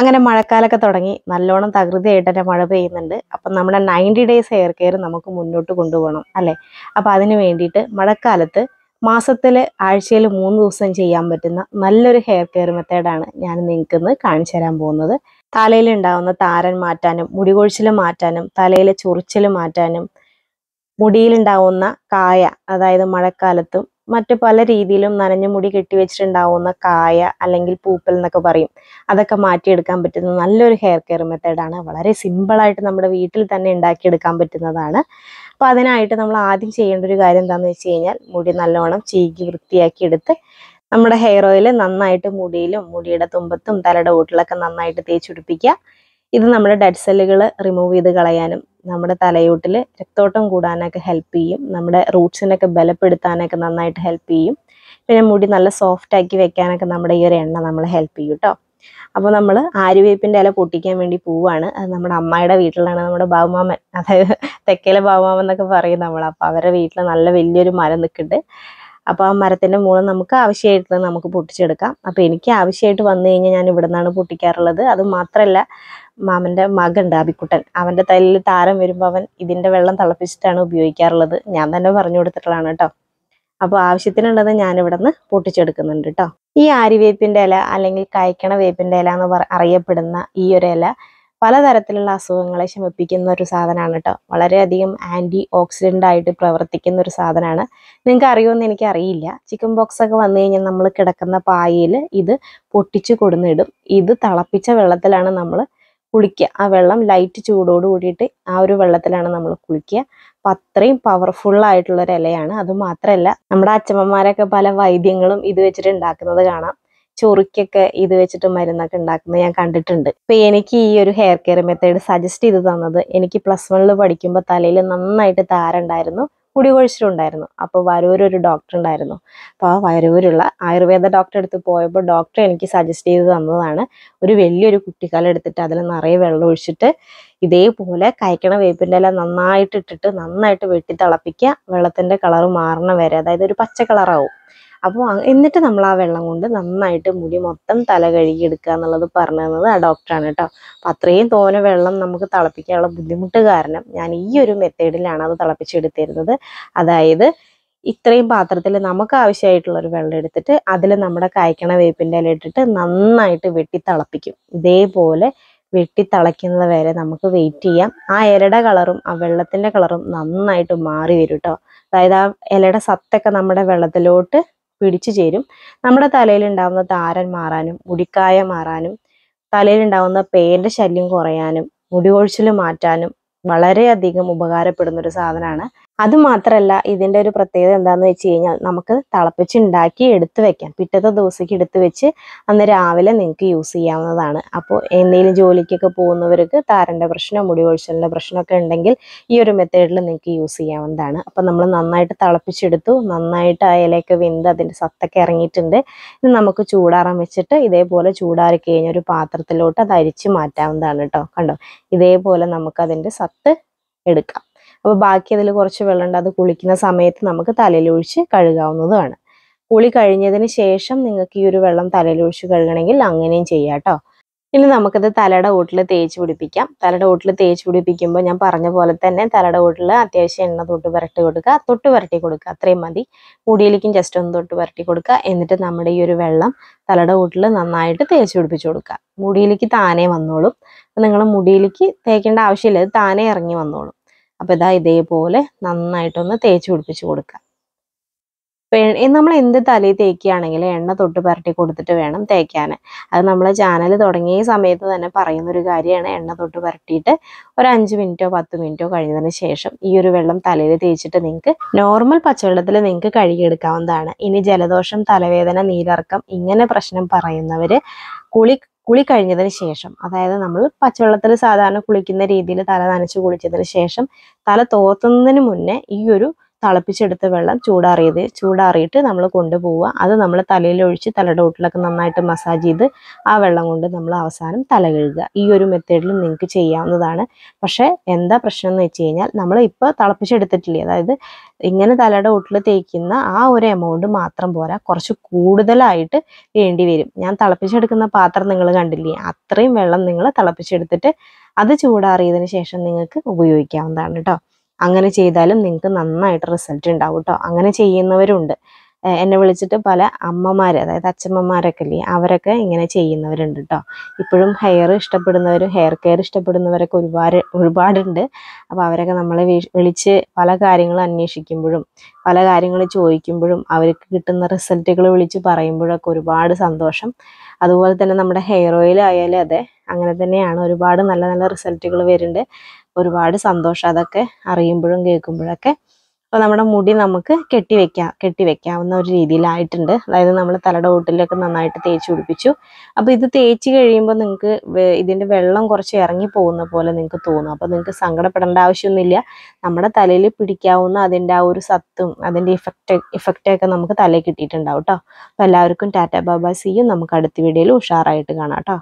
അങ്ങനെ മഴക്കാലമൊക്കെ തുടങ്ങി നല്ലോണം തകൃതിയായിട്ട് തന്നെ മഴ പെയ്യുന്നുണ്ട് അപ്പം നമ്മുടെ നയൻറ്റി ഡേയ്സ് ഹെയർ കെയർ നമുക്ക് മുന്നോട്ട് കൊണ്ടുപോകണം അല്ലേ അപ്പം അതിന് വേണ്ടിയിട്ട് മഴക്കാലത്ത് മാസത്തിൽ ആഴ്ചയിൽ മൂന്ന് ദിവസം ചെയ്യാൻ പറ്റുന്ന നല്ലൊരു ഹെയർ കെയർ മെത്തേഡാണ് ഞാൻ നിങ്ങൾക്ക് ഇന്ന് കാണിച്ചു തരാൻ പോകുന്നത് തലയിൽ ഉണ്ടാകുന്ന താരൻ മാറ്റാനും മുടികൊഴിച്ചിൽ മാറ്റാനും തലയിലെ ചൊറിച്ചിൽ മാറ്റാനും മുടിയിലുണ്ടാവുന്ന കായ അതായത് മഴക്കാലത്തും മറ്റു പല രീതിയിലും നനഞ്ഞ മുടി കെട്ടിവെച്ചിട്ടുണ്ടാവുന്ന കായ അല്ലെങ്കിൽ പൂപ്പൽ എന്നൊക്കെ പറയും അതൊക്കെ മാറ്റിയെടുക്കാൻ പറ്റുന്ന നല്ലൊരു ഹെയർ കെയർ മെത്തേഡാണ് വളരെ സിമ്പിളായിട്ട് നമ്മുടെ വീട്ടിൽ തന്നെ ഉണ്ടാക്കിയെടുക്കാൻ പറ്റുന്നതാണ് അപ്പോൾ അതിനായിട്ട് നമ്മൾ ആദ്യം ചെയ്യേണ്ട ഒരു കാര്യം എന്താണെന്ന് വെച്ച് കഴിഞ്ഞാൽ മുടി നല്ലോണം ചീകി വൃത്തിയാക്കി എടുത്ത് നമ്മുടെ ഹെയർ ഓയിൽ നന്നായിട്ട് മുടിയിലും മുടിയുടെ തുമ്പത്തും തലയുടെ ഓട്ടിലൊക്കെ നന്നായിട്ട് തേച്ചുപിടിപ്പിക്കുക ഇത് നമ്മുടെ ഡെഡ് സെല്ലുകൾ റിമൂവ് ചെയ്ത് കളയാനും നമ്മുടെ തലയോട്ടിൽ രക്തോട്ടം കൂടാനൊക്കെ ഹെൽപ്പ് ചെയ്യും നമ്മുടെ റൂട്ട്സിനൊക്കെ ബലപ്പെടുത്താനൊക്കെ നന്നായിട്ട് ഹെൽപ്പ് ചെയ്യും പിന്നെ മുടി നല്ല സോഫ്റ്റ് ആക്കി വെക്കാനൊക്കെ നമ്മുടെ ഈ ഒരു എണ്ണ നമ്മൾ ഹെൽപ്പ് ചെയ്യും കേട്ടോ അപ്പോൾ നമ്മൾ ആര്യവേപ്പിൻ്റെ ഇല പൊട്ടിക്കാൻ വേണ്ടി പോവുകയാണ് അത് നമ്മുടെ അമ്മയുടെ വീട്ടിലാണ് നമ്മുടെ ബാബുമാമൻ അതായത് തെക്കേലെ ബാബുമാമൻ എന്നൊക്കെ പറയും നമ്മൾ അപ്പോൾ അവരുടെ വീട്ടിൽ നല്ല വലിയൊരു മരം നിൽക്കുന്നുണ്ട് അപ്പോൾ ആ മരത്തിൻ്റെ മൂളം നമുക്ക് ആവശ്യമായിട്ടുള്ളത് നമുക്ക് പൊട്ടിച്ചെടുക്കാം അപ്പോൾ എനിക്ക് ആവശ്യമായിട്ട് വന്നു കഴിഞ്ഞാൽ ഞാൻ ഇവിടെ നിന്നാണ് പൊട്ടിക്കാറുള്ളത് അത് മാത്രമല്ല മാമൻ്റെ മകണ്ട് അബിക്കുട്ടൻ അവൻ്റെ തലയിൽ താരം വരുമ്പോൾ അവൻ ഇതിൻ്റെ വെള്ളം തിളപ്പിച്ചിട്ടാണ് ഉപയോഗിക്കാറുള്ളത് ഞാൻ തന്നെ പറഞ്ഞു കൊടുത്തിട്ടുള്ളതാണ് കേട്ടോ അപ്പോൾ ആവശ്യത്തിനുള്ളത് ഞാനിവിടെ നിന്ന് പൊട്ടിച്ചെടുക്കുന്നുണ്ട് കേട്ടോ ഈ ആരിവേപ്പിന്റെ ഇല അല്ലെങ്കിൽ കായ്ക്കണ വേപ്പിൻ്റെ ഇല എന്ന് അറിയപ്പെടുന്ന ഈ ഒരു ഇല പലതരത്തിലുള്ള അസുഖങ്ങളെ ശമിപ്പിക്കുന്ന ഒരു സാധനമാണ് കേട്ടോ വളരെയധികം ആൻറ്റി ഓക്സിഡൻ്റ് ആയിട്ട് പ്രവർത്തിക്കുന്ന ഒരു സാധനമാണ് നിങ്ങൾക്ക് അറിയുമെന്ന് എനിക്ക് അറിയില്ല ചിക്കൻ ബോക്സ് ഒക്കെ വന്നു കഴിഞ്ഞാൽ നമ്മൾ കിടക്കുന്ന പായയിൽ ഇത് പൊട്ടിച്ച് കൊടുന്നിടും ഇത് തിളപ്പിച്ച വെള്ളത്തിലാണ് നമ്മൾ കുളിക്കുക ആ വെള്ളം ലൈറ്റ് ചൂടോട് കൂടിയിട്ട് ആ ഒരു വെള്ളത്തിലാണ് നമ്മൾ കുളിക്കുക അപ്പം അത്രയും പവർഫുൾ ആയിട്ടുള്ള ഒരു ഇലയാണ് അത് മാത്രമല്ല നമ്മുടെ അച്ഛമ്മമാരൊക്കെ പല വൈദ്യങ്ങളും ഇത് വെച്ചിട്ട് ഉണ്ടാക്കുന്നത് കാണാം ചൊറിക്കൊക്കെ ഇത് വെച്ചിട്ട് മരുന്നൊക്കെ ഉണ്ടാക്കുന്നത് ഞാൻ കണ്ടിട്ടുണ്ട് ഇപ്പം എനിക്ക് ഈ ഒരു ഹെയർ കെയർ മെത്തേഡ് സജസ്റ്റ് ചെയ്ത് തന്നത് എനിക്ക് പ്ലസ് വണ്ണിൽ പഠിക്കുമ്പോൾ തലയിൽ നന്നായിട്ട് താരുണ്ടായിരുന്നു കുടികൊഴിച്ചിലുണ്ടായിരുന്നു അപ്പോൾ വരൂരൊരു ഡോക്ടർ ഉണ്ടായിരുന്നു അപ്പോൾ ആ വരൂരുള്ള ആയുർവേദ ഡോക്ടറെ അടുത്ത് പോയപ്പോൾ ഡോക്ടർ എനിക്ക് സജസ്റ്റ് ചെയ്ത് തന്നതാണ് ഒരു വലിയൊരു കുട്ടിക്കാലം എടുത്തിട്ട് അതിൽ നിറയെ വെള്ളം ഒഴിച്ചിട്ട് ഇതേപോലെ കയക്കണ വേപ്പിൻ്റെ ഇല നന്നായിട്ട് ഇട്ടിട്ട് നന്നായിട്ട് വെട്ടി തിളപ്പിക്കുക വെള്ളത്തിൻ്റെ കളർ മാറണ വരെ അതായത് ഒരു പച്ച കളറാവും അപ്പോൾ എന്നിട്ട് നമ്മൾ ആ വെള്ളം കൊണ്ട് നന്നായിട്ട് മുടി മൊത്തം തല കഴുകി എടുക്കുക എന്നുള്ളത് പറഞ്ഞു തന്നത് ആ ഡോക്ടറാണ് കേട്ടോ അപ്പം അത്രയും തോനെ വെള്ളം നമുക്ക് തിളപ്പിക്കാനുള്ള ബുദ്ധിമുട്ട് കാരണം ഞാൻ ഈ ഒരു മെത്തേഡിലാണ് അത് തിളപ്പിച്ചെടുത്തിരുന്നത് അതായത് ഇത്രയും പാത്രത്തിൽ നമുക്ക് ആവശ്യമായിട്ടുള്ള ഒരു വെള്ളം എടുത്തിട്ട് അതിൽ നമ്മുടെ കായ്ക്കണ വേപ്പിൻ്റെ ഇല ഇട്ടിട്ട് നന്നായിട്ട് വെട്ടി തിളപ്പിക്കും ഇതേപോലെ വെട്ടി തിളയ്ക്കുന്നത് വരെ നമുക്ക് വെയിറ്റ് ചെയ്യാം ആ ഇലയുടെ കളറും ആ വെള്ളത്തിൻ്റെ കളറും നന്നായിട്ട് മാറി വരും കേട്ടോ അതായത് ആ ഇലയുടെ സത്തൊക്കെ നമ്മുടെ വെള്ളത്തിലോട്ട് പിടിച്ചു ചേരും നമ്മുടെ തലയിൽ ഉണ്ടാകുന്ന താരൻ മാറാനും മുടിക്കായ മാറാനും തലയിലുണ്ടാകുന്ന പേന്റെ ശല്യം കുറയാനും മുടി കൊഴിച്ചിൽ മാറ്റാനും വളരെയധികം ഉപകാരപ്പെടുന്ന ഒരു സാധനമാണ് അത് മാത്രല്ല ഇതിൻ്റെ ഒരു പ്രത്യേകത എന്താണെന്ന് വെച്ച് കഴിഞ്ഞാൽ നമുക്ക് തിളപ്പിച്ചുണ്ടാക്കി എടുത്തു വെക്കാം പിറ്റത്തെ ദിവസക്ക് എടുത്തു വെച്ച് അന്ന് രാവിലെ നിങ്ങൾക്ക് യൂസ് ചെയ്യാവുന്നതാണ് അപ്പോൾ എന്തെങ്കിലും ജോലിക്കൊക്കെ പോകുന്നവർക്ക് താരൻ്റെ പ്രശ്നം മുടി ഒഴിച്ചലിൻ്റെ പ്രശ്നമൊക്കെ ഉണ്ടെങ്കിൽ ഈ ഒരു മെത്തേഡിൽ നിങ്ങൾക്ക് യൂസ് ചെയ്യാവുന്നതാണ് അപ്പോൾ നമ്മൾ നന്നായിട്ട് തിളപ്പിച്ചെടുത്തു നന്നായിട്ട് ആ ഇലയൊക്കെ വെന്ത് അതിൻ്റെ സത്തൊക്കെ ഇറങ്ങിയിട്ടുണ്ട് ഇത് നമുക്ക് ചൂടാറാൻ വെച്ചിട്ട് ഇതേപോലെ ചൂടാറി കഴിഞ്ഞ ഒരു പാത്രത്തിലോട്ട് അത് അരിച്ച് മാറ്റാവുന്നതാണ് കേട്ടോ കണ്ടോ ഇതേപോലെ നമുക്ക് അതിൻ്റെ സത്ത് എടുക്കാം അപ്പോൾ ബാക്കി അതിൽ കുറച്ച് വെള്ളമുണ്ട് അത് കുളിക്കുന്ന സമയത്ത് നമുക്ക് തലയിലൊഴിച്ച് കഴുകാവുന്നതാണ് കുളി കഴിഞ്ഞതിന് ശേഷം നിങ്ങൾക്ക് ഈ ഒരു വെള്ളം തലയിലൊഴിച്ച് കഴുകണമെങ്കിൽ അങ്ങനെയും ചെയ്യാം ഇനി നമുക്കത് തലയുടെ ഓട്ടിൽ തേച്ച് പിടിപ്പിക്കാം തലയുടെ ഓട്ടിൽ തേച്ച് പിടിപ്പിക്കുമ്പോൾ ഞാൻ പറഞ്ഞ പോലെ തന്നെ തലയുടെ ഓട്ടിൽ അത്യാവശ്യം എണ്ണ തൊട്ട് പുരട്ടി കൊടുക്കുക തൊട്ട് പുരട്ടി കൊടുക്കുക അത്രയും മതി മുടിയിലേക്കും ജസ്റ്റ് ഒന്ന് തൊട്ട് പുരട്ടി കൊടുക്കുക എന്നിട്ട് നമ്മുടെ ഈ ഒരു വെള്ളം തലയുടെ ഓട്ടിൽ നന്നായിട്ട് തേച്ച് പിടിപ്പിച്ച് കൊടുക്കുക മുടിയിലേക്ക് താനേ വന്നോളും നിങ്ങൾ മുടിയിലേക്ക് തേക്കേണ്ട ആവശ്യമില്ല താനേ ഇറങ്ങി വന്നോളും അപ്പോൾ ഇതാ ഇതേപോലെ നന്നായിട്ടൊന്ന് തേച്ച് പിടിപ്പിച്ച് കൊടുക്കുക നമ്മൾ എന്ത് തലയിൽ തേക്കുകയാണെങ്കിലും എണ്ണ തൊട്ട് പുരട്ടി കൊടുത്തിട്ട് വേണം തേക്കാൻ അത് നമ്മൾ ചാനൽ തുടങ്ങിയ സമയത്ത് തന്നെ പറയുന്ന ഒരു കാര്യമാണ് എണ്ണ തൊട്ട് പുരട്ടിയിട്ട് ഒരു അഞ്ച് മിനിറ്റോ പത്ത് മിനിറ്റോ കഴിഞ്ഞതിന് ശേഷം ഈ ഒരു വെള്ളം തലയിൽ തേച്ചിട്ട് നിങ്ങൾക്ക് നോർമൽ പച്ചവെള്ളത്തിൽ നിങ്ങൾക്ക് കഴുകിയെടുക്കാവുന്നതാണ് ഇനി ജലദോഷം തലവേദന നീലർക്കം ഇങ്ങനെ പ്രശ്നം പറയുന്നവർ കുളി കുളി കഴിഞ്ഞതിന് ശേഷം അതായത് നമ്മൾ പച്ചവെള്ളത്തിൽ സാധാരണ കുളിക്കുന്ന രീതിയിൽ തല നനച്ച് കുളിച്ചതിന് ശേഷം തല തോർത്തുന്നതിന് മുന്നേ ഈ ഒരു തിളപ്പിച്ചെടുത്ത വെള്ളം ചൂടാറിയത് ചൂടാറിയിട്ട് നമ്മൾ കൊണ്ടുപോവുക അത് നമ്മൾ തലയിൽ ഒഴിച്ച് തലയുടെ ഒട്ടിലൊക്കെ നന്നായിട്ട് മസാജ് ചെയ്ത് ആ വെള്ളം കൊണ്ട് നമ്മൾ അവസാനം തല കഴുകുക ഈ ഒരു മെത്തേഡിൽ നിങ്ങൾക്ക് ചെയ്യാവുന്നതാണ് പക്ഷേ എന്താ പ്രശ്നം എന്ന് വെച്ച് കഴിഞ്ഞാൽ നമ്മൾ ഇപ്പോൾ തിളപ്പിച്ചെടുത്തിട്ടില്ലേ അതായത് ഇങ്ങനെ തലയുടെ ഒട്ടിൽ തേക്കുന്ന ആ ഒരു എമൗണ്ട് മാത്രം പോരാ കുറച്ച് കൂടുതലായിട്ട് വേണ്ടി വരും ഞാൻ തിളപ്പിച്ചെടുക്കുന്ന പാത്രം നിങ്ങൾ കണ്ടില്ലേ അത്രയും വെള്ളം നിങ്ങൾ തിളപ്പിച്ചെടുത്തിട്ട് അത് ചൂടാറിയതിന് ശേഷം നിങ്ങൾക്ക് ഉപയോഗിക്കാവുന്നതാണ് കേട്ടോ അങ്ങനെ ചെയ്താലും നിങ്ങൾക്ക് നന്നായിട്ട് റിസൾട്ട് ഉണ്ടാവും കേട്ടോ അങ്ങനെ ചെയ്യുന്നവരുണ്ട് എന്നെ വിളിച്ചിട്ട് പല അമ്മമാർ അതായത് അച്ഛമ്മമാരൊക്കെ ഇല്ലേ അവരൊക്കെ ഇങ്ങനെ ചെയ്യുന്നവരുണ്ട് കേട്ടോ ഇപ്പോഴും ഹെയർ ഇഷ്ടപ്പെടുന്നവരും ഹെയർ കെയർ ഇഷ്ടപ്പെടുന്നവരൊക്കെ ഒരുപാട് ഒരുപാടുണ്ട് അപ്പോൾ അവരൊക്കെ നമ്മളെ വിളിച്ച് പല കാര്യങ്ങൾ അന്വേഷിക്കുമ്പോഴും പല കാര്യങ്ങൾ ചോദിക്കുമ്പോഴും അവർക്ക് കിട്ടുന്ന റിസൾട്ടുകൾ വിളിച്ച് പറയുമ്പോഴൊക്കെ ഒരുപാട് സന്തോഷം അതുപോലെ തന്നെ നമ്മുടെ ഹെയർ ഓയിൽ ആയാലും അതെ അങ്ങനെ തന്നെയാണ് ഒരുപാട് നല്ല നല്ല റിസൾട്ടുകൾ വരുന്നുണ്ട് ഒരുപാട് സന്തോഷം അതൊക്കെ അറിയുമ്പോഴും കേൾക്കുമ്പോഴൊക്കെ അപ്പോൾ നമ്മുടെ മുടി നമുക്ക് കെട്ടി വെക്കാം കെട്ടി വെക്കാവുന്ന ഒരു രീതിയിലായിട്ടുണ്ട് അതായത് നമ്മൾ തലയുടെ ഓട്ടിലൊക്കെ നന്നായിട്ട് തേച്ച് പിടിപ്പിച്ചു അപ്പോൾ ഇത് തേച്ച് കഴിയുമ്പോൾ നിങ്ങൾക്ക് ഇതിൻ്റെ വെള്ളം കുറച്ച് ഇറങ്ങി പോകുന്ന പോലെ നിങ്ങൾക്ക് തോന്നും അപ്പോൾ നിങ്ങൾക്ക് സങ്കടപ്പെടേണ്ട ആവശ്യമൊന്നുമില്ല നമ്മുടെ തലയിൽ പിടിക്കാവുന്ന അതിൻ്റെ ആ ഒരു സത്തും അതിൻ്റെ ഇഫക്റ്റ് ഇഫക്റ്റൊക്കെ നമുക്ക് തലയിൽ കിട്ടിയിട്ടുണ്ടാവും കേട്ടോ അപ്പോൾ എല്ലാവർക്കും ടാറ്റ ബാബാ സിയും നമുക്ക് അടുത്ത വീഡിയോയിൽ ഉഷാറായിട്ട് കാണാം കേട്ടോ